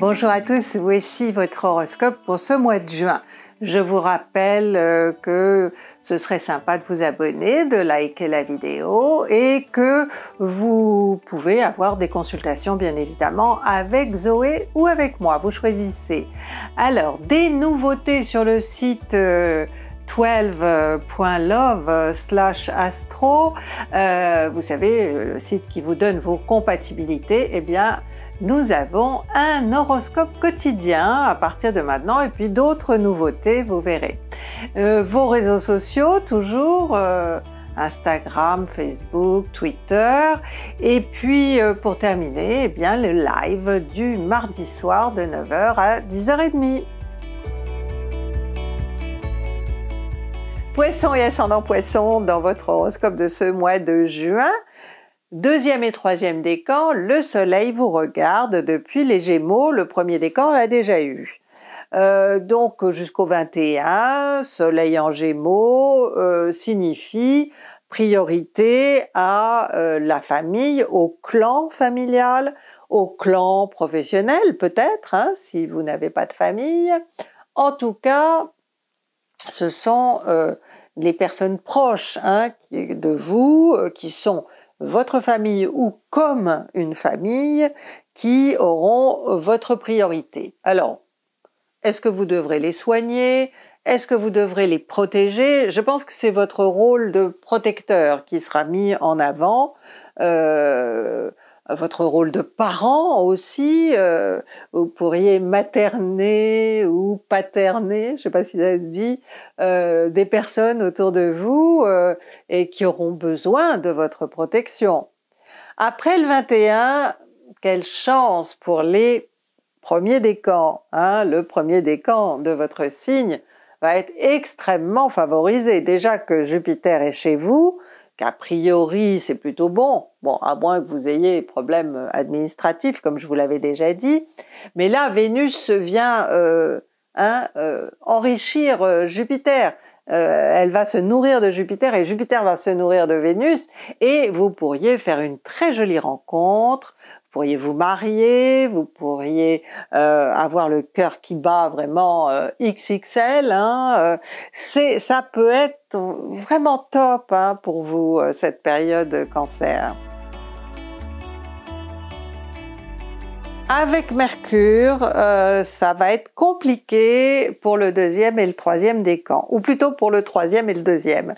Bonjour à tous, voici votre horoscope pour ce mois de juin. Je vous rappelle euh, que ce serait sympa de vous abonner, de liker la vidéo et que vous pouvez avoir des consultations bien évidemment avec Zoé ou avec moi, vous choisissez. Alors, des nouveautés sur le site euh, 12.love slash astro, euh, vous savez, le site qui vous donne vos compatibilités, eh bien, nous avons un horoscope quotidien à partir de maintenant et puis d'autres nouveautés, vous verrez. Euh, vos réseaux sociaux, toujours euh, Instagram, Facebook, Twitter et puis pour terminer, eh bien le live du mardi soir de 9h à 10h30. Poisson et ascendant poisson dans votre horoscope de ce mois de juin. Deuxième et troisième décan, le soleil vous regarde depuis les gémeaux, le premier décan l'a déjà eu. Euh, donc jusqu'au 21, soleil en gémeaux euh, signifie priorité à euh, la famille, au clan familial, au clan professionnel peut-être, hein, si vous n'avez pas de famille. En tout cas, ce sont euh, les personnes proches hein, de vous, euh, qui sont votre famille ou comme une famille, qui auront votre priorité. Alors, est-ce que vous devrez les soigner Est-ce que vous devrez les protéger Je pense que c'est votre rôle de protecteur qui sera mis en avant. Euh, votre rôle de parent aussi. Euh, vous pourriez materner ou paterner, je ne sais pas si ça se dit, euh, des personnes autour de vous euh, et qui auront besoin de votre protection. Après le 21, quelle chance pour les premiers décans, Hein, le premier décan de votre signe va être extrêmement favorisé. Déjà que Jupiter est chez vous, a priori c'est plutôt bon, bon, à moins que vous ayez problèmes euh, administratifs comme je vous l'avais déjà dit, mais là, Vénus vient euh, hein, euh, enrichir Jupiter. elle va se nourrir de Jupiter et Jupiter va se nourrir de Vénus et vous pourriez faire une très jolie rencontre, pourriez vous marier, vous pourriez euh, avoir le cœur qui bat vraiment euh, XXL. Hein, euh, c'est, ça peut être vraiment top hein, pour vous cette période cancer. Avec Mercure, ça va être compliqué pour le deuxième et le troisième décan, ou plutôt pour le troisième et le deuxième.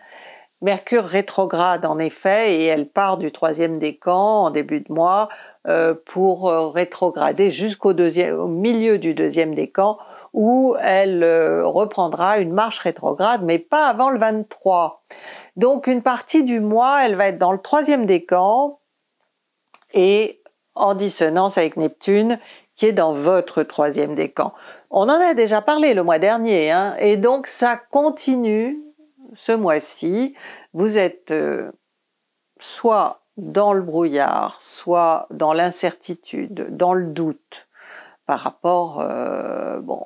Mercure rétrograde en effet et elle part du troisième décan en début de mois euh, pour euh, rétrograder jusqu'au au milieu du deuxième décan où elle euh, reprendra une marche rétrograde mais pas avant le 23. Donc une partie du mois elle va être dans le troisième décan et en dissonance avec Neptune qui est dans votre troisième décan. On en a déjà parlé le mois dernier hein, et donc ça continue ce mois-ci, vous êtes euh, soit dans le brouillard, soit dans l'incertitude, dans le doute par rapport euh, bon,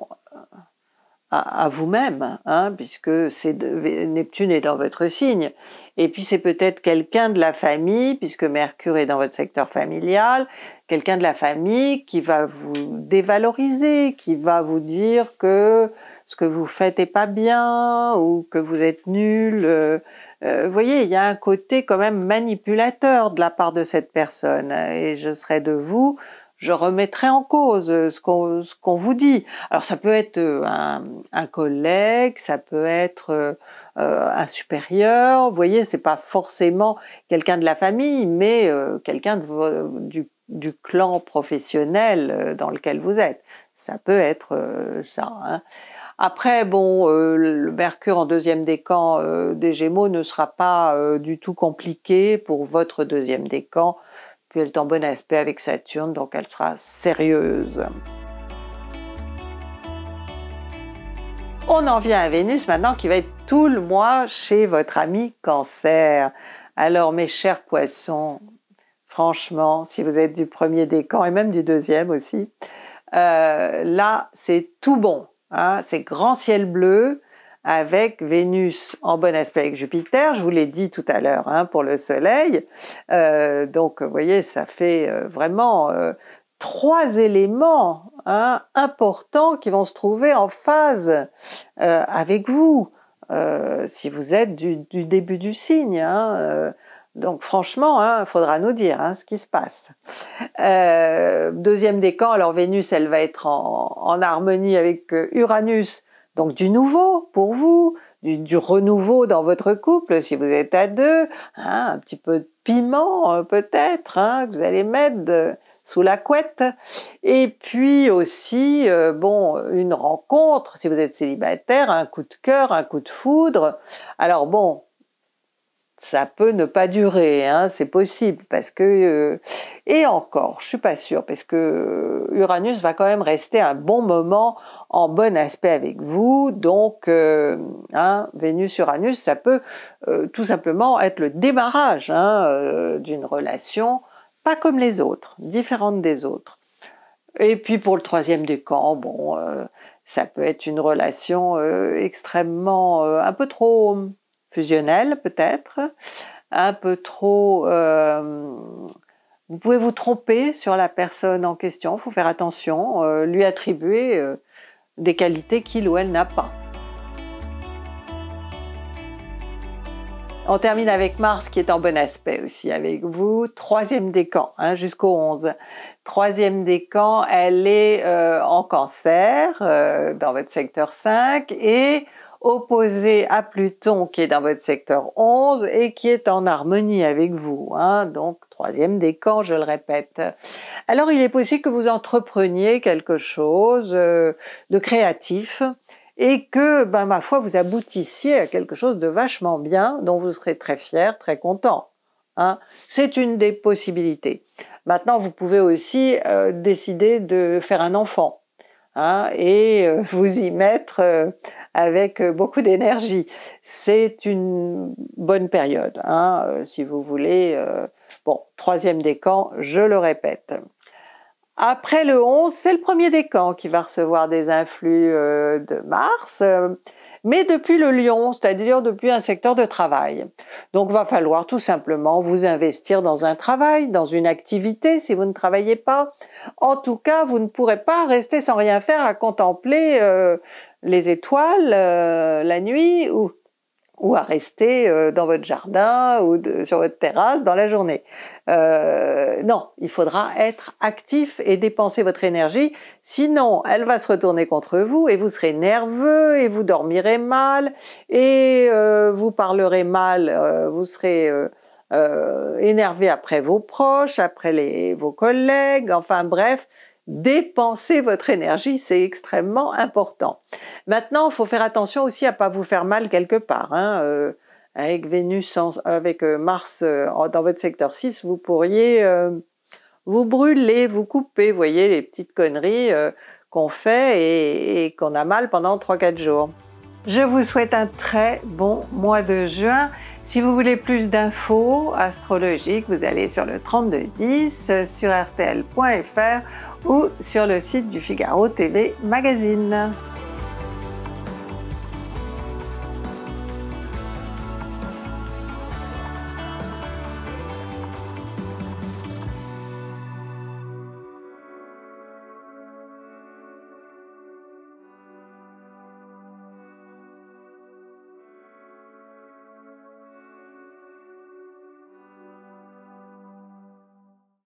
à, vous-même, hein, puisque Neptune est dans votre signe. Et puis c'est peut-être quelqu'un de la famille, puisque Mercure est dans votre secteur familial, quelqu'un de la famille qui va vous dévaloriser, qui va vous dire que ce que vous faites est pas bien ou que vous êtes nul. Euh, euh, vous voyez, il y a un côté quand même manipulateur de la part de cette personne. Et je serai de vous, je remettrai en cause ce qu'on vous dit. Alors ça peut être euh, un, collègue, ça peut être un supérieur. Vous voyez, c'est pas forcément quelqu'un de la famille, mais quelqu'un du, du, clan professionnel dans lequel vous êtes. Ça peut être ça. Hein. Après, bon, euh, le Mercure en deuxième décan euh, des Gémeaux ne sera pas euh, du tout compliqué pour votre deuxième décan, puis elle est en bon aspect avec Saturne, donc elle sera sérieuse. On en vient à Vénus maintenant qui va être tout le mois chez votre ami Cancer. Alors mes chers poissons, franchement, si vous êtes du premier décan et même du deuxième aussi, là c'est tout bon ah, c'est grand ciel bleu avec Vénus en bon aspect avec Jupiter, je vous l'ai dit tout à l'heure hein, pour le Soleil. Euh, donc vous voyez, ça fait euh, vraiment euh, trois éléments hein, importants qui vont se trouver en phase avec vous, si vous êtes du, début du signe. Hein, donc franchement, il hein, faudra nous dire hein, ce qui se passe. Euh, deuxième décan, alors Vénus, elle va être en, harmonie avec euh, Uranus, donc du nouveau pour vous, du, renouveau dans votre couple si vous êtes à deux, hein, un petit peu de piment euh, peut-être que vous allez mettre euh, sous la couette. Et puis aussi, bon, une rencontre si vous êtes célibataire, un coup de cœur, un coup de foudre. Alors bon, ça peut ne pas durer, hein, c'est possible, parce que euh, et encore, je suis pas sûre, parce que euh, Uranus va quand même rester un bon moment en bon aspect avec vous, donc euh, hein, Vénus-Uranus, ça peut tout simplement être le démarrage hein, d'une relation, pas comme les autres, différente des autres. Et puis pour le troisième décan, bon, ça peut être une relation extrêmement, un peu trop fusionnel peut-être, un peu trop... Euh, vous pouvez vous tromper sur la personne en question, il faut faire attention, euh, lui attribuer euh, des qualités qu'il ou elle n'a pas. On termine avec Mars qui est en bon aspect aussi avec vous. Troisième décan, camps, hein, jusqu'au 11. Troisième décan, elle est en cancer dans votre secteur 5 et opposé à Pluton qui est dans votre secteur 11 et qui est en harmonie avec vous, hein, donc troisième décan, je le répète. Alors il est possible que vous entrepreniez quelque chose euh, de créatif et que, ben, ma foi, vous aboutissiez à quelque chose de vachement bien dont vous serez très fier, très content. Hein. C'est une des possibilités. Maintenant, vous pouvez aussi euh, décider de faire un enfant. Hein, et euh, vous y mettre avec euh, beaucoup d'énergie. C'est une bonne période, hein, euh, si vous voulez. Euh, bon, troisième décan, je le répète. Après le 11, c'est le premier décan qui va recevoir des influx de Mars, mais depuis le lion, c'est-à-dire depuis un secteur de travail. Donc va falloir tout simplement vous investir dans un travail, dans une activité si vous ne travaillez pas. En tout cas, vous ne pourrez pas rester sans rien faire à contempler les étoiles euh, la nuit ou, à rester euh, dans votre jardin ou sur votre terrasse dans la journée. Euh, non, il faudra être actif et dépenser votre énergie, sinon elle va se retourner contre vous et vous serez nerveux et vous dormirez mal et vous parlerez mal, vous serez... énervé après vos proches, après vos collègues, enfin bref, dépenser votre énergie, c'est extrêmement important. Maintenant, il faut faire attention aussi à ne pas vous faire mal quelque part. Hein. Euh, avec Vénus, avec euh, Mars euh, dans votre secteur 6, vous pourriez vous brûler, vous couper, vous voyez les petites conneries qu'on fait et, et qu'on a mal pendant 3-4 jours. Je vous souhaite un très bon mois de juin. Si vous voulez plus d'infos astrologiques, vous allez sur le 3210, sur rtl.fr ou sur le site du Figaro TV Magazine.